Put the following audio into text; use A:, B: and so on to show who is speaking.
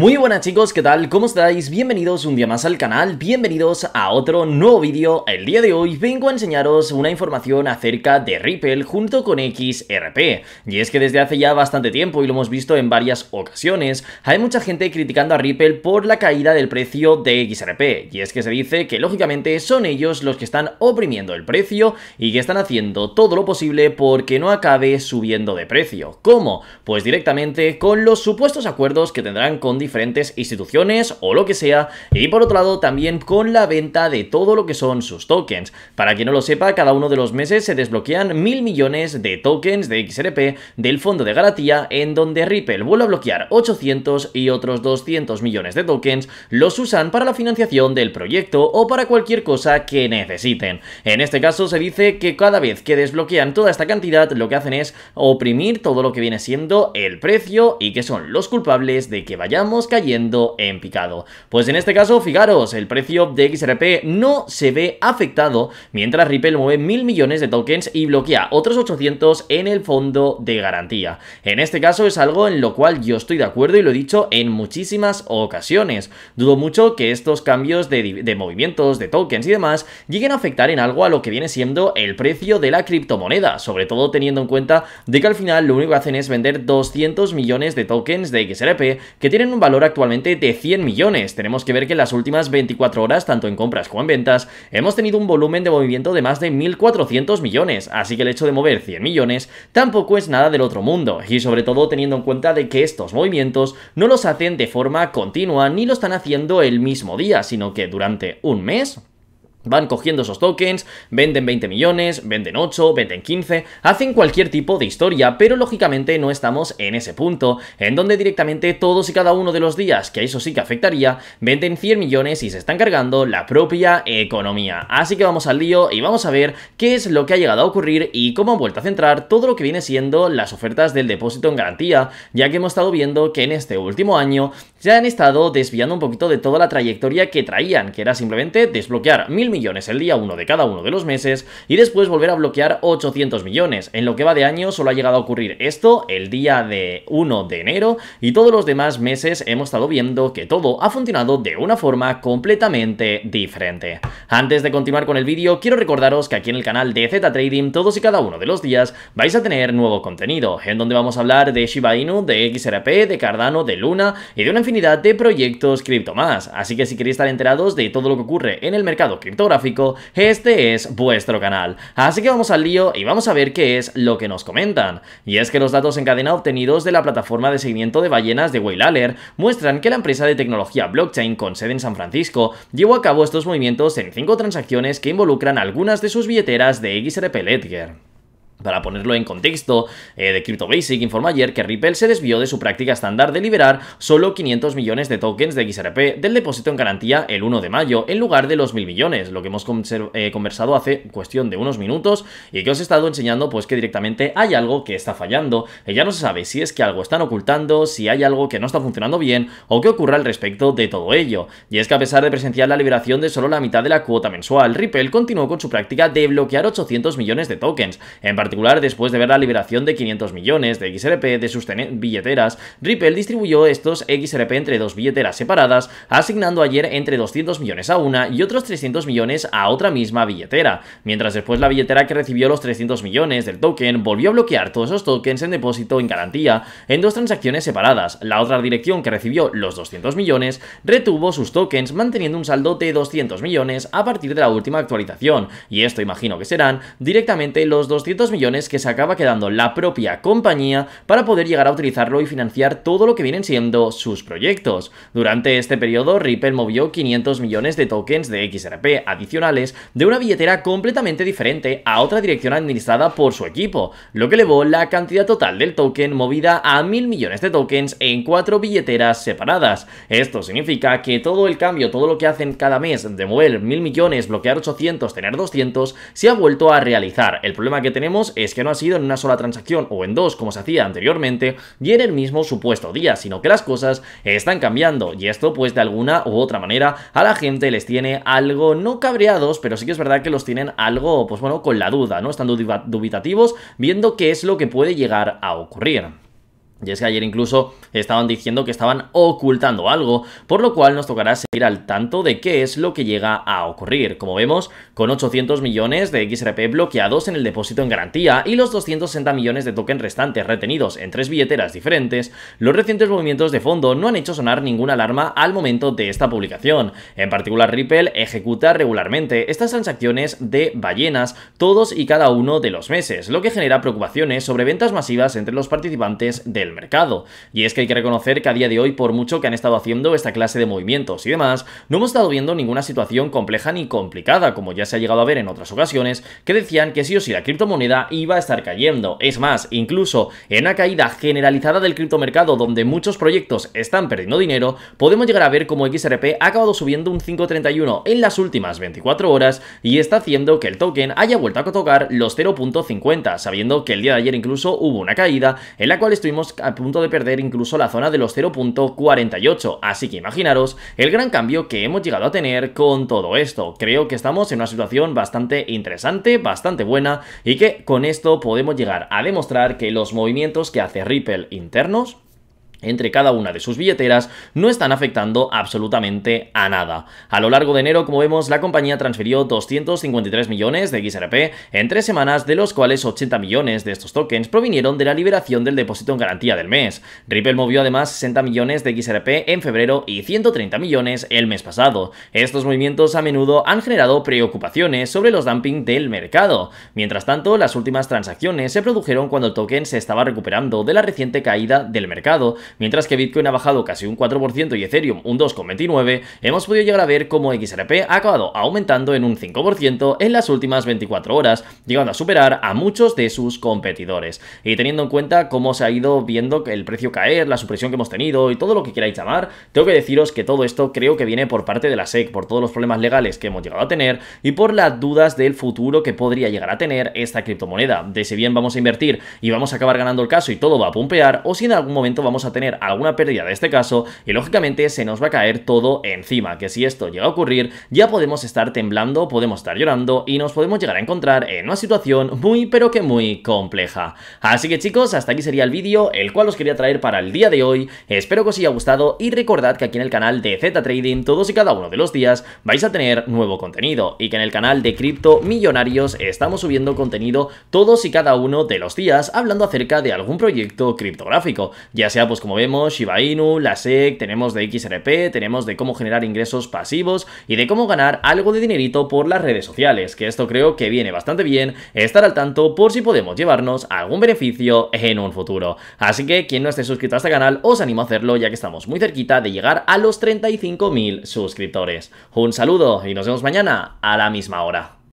A: Muy buenas chicos, ¿qué tal? ¿Cómo estáis? Bienvenidos un día más al canal, bienvenidos a otro nuevo vídeo. El día de hoy vengo a enseñaros una información acerca de Ripple junto con XRP. Y es que desde hace ya bastante tiempo, y lo hemos visto en varias ocasiones, hay mucha gente criticando a Ripple por la caída del precio de XRP. Y es que se dice que lógicamente son ellos los que están oprimiendo el precio y que están haciendo todo lo posible porque no acabe subiendo de precio. ¿Cómo? Pues directamente con los supuestos acuerdos que tendrán con diferentes diferentes instituciones o lo que sea. Y por otro lado, también con la venta de todo lo que son sus tokens. Para quien no lo sepa, cada uno de los meses se desbloquean mil millones de tokens de XRP del fondo de garantía, en donde Ripple vuelve a bloquear 800 y otros 200 millones de tokens los usan para la financiación del proyecto o para cualquier cosa que necesiten. En este caso se dice que cada vez que desbloquean toda esta cantidad lo que hacen es oprimir todo lo que viene siendo el precio y que son los culpables de que vayamos cayendo en picado. Pues en este caso, fijaros, el precio de XRP no se ve afectado mientras Ripple mueve mil millones de tokens y bloquea otros 800 en el fondo de garantía. En este caso es algo en lo cual yo estoy de acuerdo y lo he dicho en muchísimas ocasiones. Dudo mucho que estos cambios de, de movimientos, de tokens y demás lleguen a afectar en algo a lo que viene siendo el precio de la criptomoneda, sobre todo teniendo en cuenta de que al final lo único que hacen es vender 200 millones de tokens de XRP que tienen un valor valor actualmente de 100 millones. Tenemos que ver que en las últimas 24 horas, tanto en compras como en ventas, hemos tenido un volumen de movimiento de más de 1.400 millones, así que el hecho de mover 100 millones tampoco es nada del otro mundo, y sobre todo teniendo en cuenta de que estos movimientos no los hacen de forma continua ni lo están haciendo el mismo día, sino que durante un mes Van cogiendo esos tokens, venden 20 millones, venden 8, venden 15, hacen cualquier tipo de historia, pero lógicamente no estamos en ese punto, en donde directamente todos y cada uno de los días, que a eso sí que afectaría, venden 100 millones y se están cargando la propia economía. Así que vamos al lío y vamos a ver qué es lo que ha llegado a ocurrir y cómo han vuelto a centrar todo lo que viene siendo las ofertas del depósito en garantía, ya que hemos estado viendo que en este último año se han estado desviando un poquito de toda la trayectoria que traían, que era simplemente desbloquear mil millones el día 1 de cada uno de los meses y después volver a bloquear 800 millones. En lo que va de año solo ha llegado a ocurrir esto el día de 1 de enero y todos los demás meses hemos estado viendo que todo ha funcionado de una forma completamente diferente. Antes de continuar con el vídeo, quiero recordaros que aquí en el canal de Z Trading todos y cada uno de los días vais a tener nuevo contenido, en donde vamos a hablar de Shiba Inu, de XRP, de Cardano, de Luna y de una de proyectos cripto más, así que si queréis estar enterados de todo lo que ocurre en el mercado criptográfico, este es vuestro canal. Así que vamos al lío y vamos a ver qué es lo que nos comentan. Y es que los datos en cadena obtenidos de la plataforma de seguimiento de ballenas de Aller muestran que la empresa de tecnología blockchain con sede en San Francisco llevó a cabo estos movimientos en cinco transacciones que involucran algunas de sus billeteras de XRP Ledger. Para ponerlo en contexto, eh, de CryptoBasic informó ayer que Ripple se desvió de su práctica estándar de liberar solo 500 millones de tokens de XRP del depósito en garantía el 1 de mayo, en lugar de los 1.000 millones, lo que hemos eh, conversado hace cuestión de unos minutos y que os he estado enseñando pues que directamente hay algo que está fallando. y eh, ya no se sabe si es que algo están ocultando, si hay algo que no está funcionando bien o qué ocurra al respecto de todo ello. Y es que a pesar de presenciar la liberación de solo la mitad de la cuota mensual, Ripple continuó con su práctica de bloquear 800 millones de tokens, en particular, después de ver la liberación de 500 millones de XRP de sus billeteras, Ripple distribuyó estos XRP entre dos billeteras separadas, asignando ayer entre 200 millones a una y otros 300 millones a otra misma billetera, mientras después la billetera que recibió los 300 millones del token volvió a bloquear todos esos tokens en depósito en garantía en dos transacciones separadas. La otra dirección que recibió los 200 millones retuvo sus tokens manteniendo un saldo de 200 millones a partir de la última actualización, y esto imagino que serán directamente los 200 millones que se acaba quedando la propia compañía para poder llegar a utilizarlo y financiar todo lo que vienen siendo sus proyectos. Durante este periodo, Ripple movió 500 millones de tokens de XRP adicionales de una billetera completamente diferente a otra dirección administrada por su equipo, lo que elevó la cantidad total del token movida a 1.000 millones de tokens en cuatro billeteras separadas. Esto significa que todo el cambio, todo lo que hacen cada mes de mover 1.000 millones, bloquear 800, tener 200, se ha vuelto a realizar. El problema que tenemos es que no ha sido en una sola transacción o en dos como se hacía anteriormente y en el mismo supuesto día, sino que las cosas están cambiando y esto pues de alguna u otra manera a la gente les tiene algo no cabreados, pero sí que es verdad que los tienen algo pues bueno con la duda, ¿no? Están dubitativos viendo qué es lo que puede llegar a ocurrir. Y es que ayer incluso estaban diciendo que estaban ocultando algo, por lo cual nos tocará seguir al tanto de qué es lo que llega a ocurrir. Como vemos, con 800 millones de XRP bloqueados en el depósito en garantía y los 260 millones de token restantes retenidos en tres billeteras diferentes, los recientes movimientos de fondo no han hecho sonar ninguna alarma al momento de esta publicación. En particular, Ripple ejecuta regularmente estas transacciones de ballenas todos y cada uno de los meses, lo que genera preocupaciones sobre ventas masivas entre los participantes del mercado. Y es que hay que reconocer que a día de hoy, por mucho que han estado haciendo esta clase de movimientos y demás, no hemos estado viendo ninguna situación compleja ni complicada, como ya se ha llegado a ver en otras ocasiones, que decían que sí o sí la criptomoneda iba a estar cayendo. Es más, incluso en una caída generalizada del criptomercado donde muchos proyectos están perdiendo dinero, podemos llegar a ver como XRP ha acabado subiendo un 5.31 en las últimas 24 horas y está haciendo que el token haya vuelto a tocar los 0.50, sabiendo que el día de ayer incluso hubo una caída en la cual estuvimos a punto de perder incluso la zona de los 0.48, así que imaginaros el gran cambio que hemos llegado a tener con todo esto. Creo que estamos en una situación bastante interesante, bastante buena y que con esto podemos llegar a demostrar que los movimientos que hace Ripple internos entre cada una de sus billeteras no están afectando absolutamente a nada. A lo largo de enero, como vemos, la compañía transfirió 253 millones de XRP en tres semanas, de los cuales 80 millones de estos tokens provinieron de la liberación del depósito en garantía del mes. Ripple movió además 60 millones de XRP en febrero y 130 millones el mes pasado. Estos movimientos a menudo han generado preocupaciones sobre los dumping del mercado. Mientras tanto, las últimas transacciones se produjeron cuando el token se estaba recuperando de la reciente caída del mercado, mientras que Bitcoin ha bajado casi un 4% y Ethereum un 2,29%, hemos podido llegar a ver cómo XRP ha acabado aumentando en un 5% en las últimas 24 horas, llegando a superar a muchos de sus competidores. Y teniendo en cuenta cómo se ha ido viendo el precio caer, la supresión que hemos tenido y todo lo que queráis llamar, tengo que deciros que todo esto creo que viene por parte de la SEC, por todos los problemas legales que hemos llegado a tener y por las dudas del futuro que podría llegar a tener esta criptomoneda, de si bien vamos a invertir y vamos a acabar ganando el caso y todo va a pumpear o si en algún momento vamos a tener alguna pérdida de este caso y lógicamente se nos va a caer todo encima, que si esto llega a ocurrir ya podemos estar temblando, podemos estar llorando y nos podemos llegar a encontrar en una situación muy pero que muy compleja. Así que chicos, hasta aquí sería el vídeo, el cual os quería traer para el día de hoy, espero que os haya gustado y recordad que aquí en el canal de Z Trading todos y cada uno de los días vais a tener nuevo contenido y que en el canal de Cripto Millonarios estamos subiendo contenido todos y cada uno de los días hablando acerca de algún proyecto criptográfico, ya sea pues como vemos, Shiba Inu, la SEC, tenemos de XRP, tenemos de cómo generar ingresos pasivos y de cómo ganar algo de dinerito por las redes sociales, que esto creo que viene bastante bien estar al tanto por si podemos llevarnos algún beneficio en un futuro. Así que quien no esté suscrito a este canal, os animo a hacerlo ya que estamos muy cerquita de llegar a los 35.000 suscriptores. Un saludo y nos vemos mañana a la misma hora.